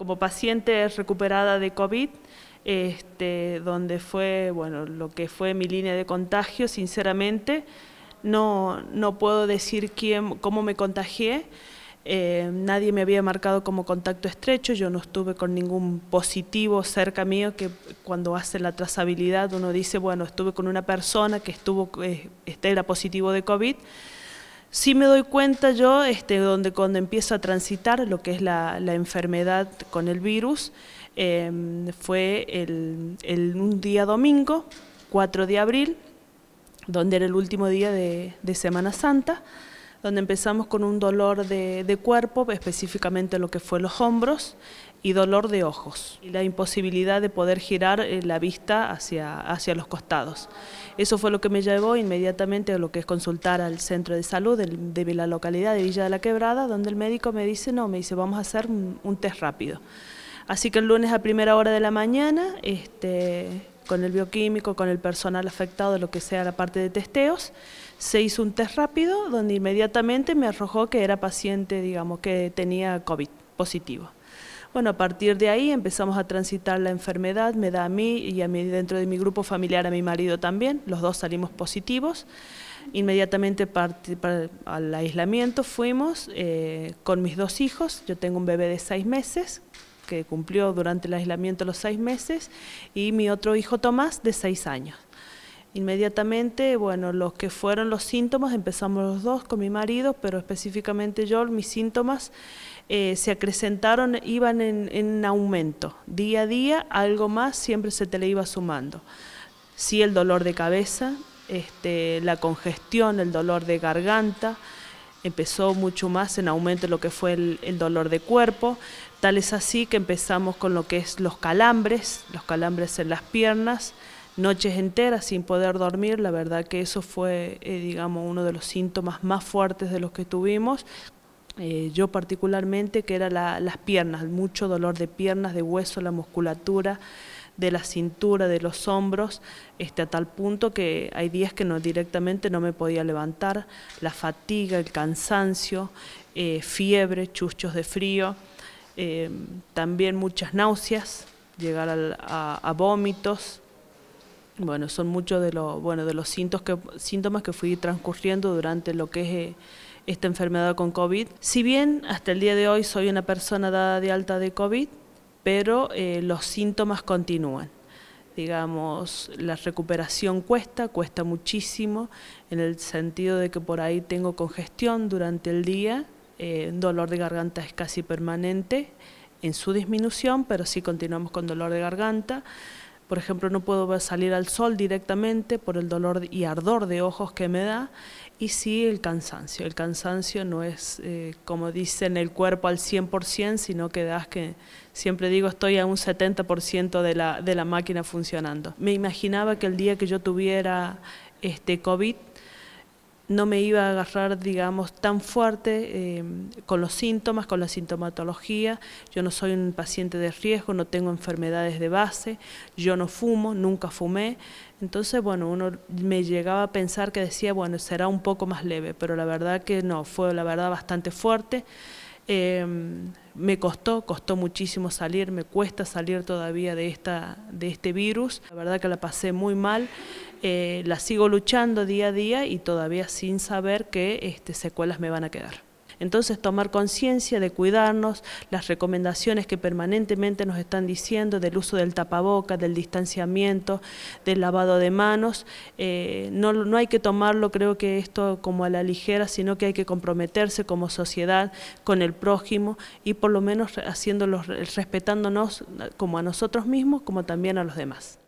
como paciente recuperada de COVID, este, donde fue, bueno, lo que fue mi línea de contagio, sinceramente, no, no puedo decir quién, cómo me contagié, eh, nadie me había marcado como contacto estrecho, yo no estuve con ningún positivo cerca mío, que cuando hace la trazabilidad uno dice, bueno, estuve con una persona que estuvo, eh, este era positivo de COVID, Sí me doy cuenta yo, este, donde cuando empiezo a transitar lo que es la, enfermedad con el virus, em, fue el, un día domingo, 4 de abril, donde era el último día de Semana Santa, donde empezamos con un dolor de, cuerpo, específicamente lo que fue los hombros, y dolor de ojos, y la imposibilidad de poder girar eh, la vista hacia, hacia los costados. Eso fue lo que me llevó inmediatamente a lo que es consultar al centro de salud de, la localidad de Villa de la Quebrada, donde el médico me dice, no, me dice, vamos a hacer un, un test rápido. Así que el lunes a primera hora de la mañana, este, con el bioquímico, con el personal afectado, lo que sea la parte de testeos. Se hizo un test rápido donde inmediatamente me arrojó que era paciente, digamos, que tenía COVID positivo. Bueno, a partir de ahí empezamos a transitar la enfermedad, me da a mí y a mí dentro de mi grupo familiar a mi marido también, los dos salimos positivos. Inmediatamente al aislamiento fuimos eh, con mis dos hijos, yo tengo un bebé de seis meses que cumplió durante el aislamiento los seis meses, y mi otro hijo Tomás, de seis años. Inmediatamente, bueno, los que fueron los síntomas, empezamos los dos con mi marido, pero específicamente yo, mis síntomas eh, se acrecentaron, iban en, aumento. Día a día, algo más siempre se te le iba sumando. Sí, el dolor de cabeza, este, la congestión, el dolor de garganta, empezó mucho más en aumento lo que fue el, dolor de cuerpo. Tal es así que empezamos con lo que es los calambres, los calambres en las piernas, noches enteras sin poder dormir. La verdad que eso fue, eh, digamos, uno de los síntomas más fuertes de los que tuvimos. Eh, yo particularmente, que era las piernas, mucho dolor de piernas, de hueso, la musculatura de la cintura, de los hombros, este, a tal punto que hay días que no, directamente no me podía levantar, la fatiga, el cansancio, eh, fiebre, chuchos de frío, em, también muchas náuseas, llegar a, vómitos. Bueno, son muchos de, los bueno, de los síntomas que, síntomas que fui transcurriendo durante lo que es... Eh, esta enfermedad con COVID. Si bien hasta el día de hoy soy una persona dada de alta de COVID, pero eh, los síntomas continúan. Digamos, la recuperación cuesta, cuesta muchísimo, en el sentido de que por ahí tengo congestión durante el día, eh, dolor de garganta es casi permanente, en su disminución, pero sí continuamos con dolor de garganta. Por ejemplo, no puedo salir al sol directamente por el dolor y ardor de ojos que me da. Y sí, el cansancio. El cansancio no es, eh, como dicen, el cuerpo al 100%, sino que das que, siempre digo, estoy a un 70% de la, de la máquina funcionando. Me imaginaba que el día que yo tuviera este COVID, no me iba a agarrar, digamos, tan fuerte eh, con los síntomas, con la sintomatología. Yo no soy un paciente de riesgo, no tengo enfermedades de base, yo no fumo, nunca fumé. Entonces, bueno, uno me llegaba a pensar que decía, bueno, será un poco más leve, pero la verdad que no, fue la verdad bastante fuerte. Em, me costó, costó muchísimo salir, me cuesta salir todavía de, esta, de este virus. La verdad que la pasé muy mal, eh, la sigo luchando día a día y todavía sin saber qué este, secuelas me van a quedar. Entonces tomar conciencia de cuidarnos, las recomendaciones que permanentemente nos están diciendo del uso del tapaboca, del distanciamiento, del lavado de manos, eh, no, no hay que tomarlo creo que esto como a la ligera, sino que hay que comprometerse como sociedad con el prójimo y por lo menos haciéndolos, respetándonos como a nosotros mismos, como también a los demás.